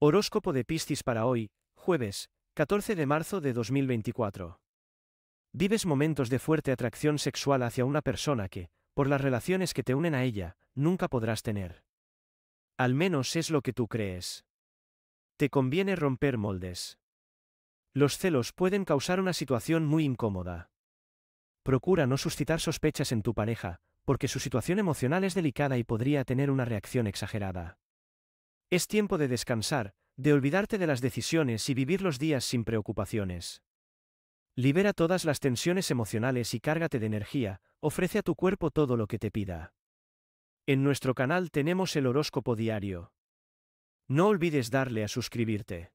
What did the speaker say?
Horóscopo de Piscis para hoy, jueves, 14 de marzo de 2024. Vives momentos de fuerte atracción sexual hacia una persona que, por las relaciones que te unen a ella, nunca podrás tener. Al menos es lo que tú crees. Te conviene romper moldes. Los celos pueden causar una situación muy incómoda. Procura no suscitar sospechas en tu pareja, porque su situación emocional es delicada y podría tener una reacción exagerada. Es tiempo de descansar, de olvidarte de las decisiones y vivir los días sin preocupaciones. Libera todas las tensiones emocionales y cárgate de energía, ofrece a tu cuerpo todo lo que te pida. En nuestro canal tenemos el horóscopo diario. No olvides darle a suscribirte.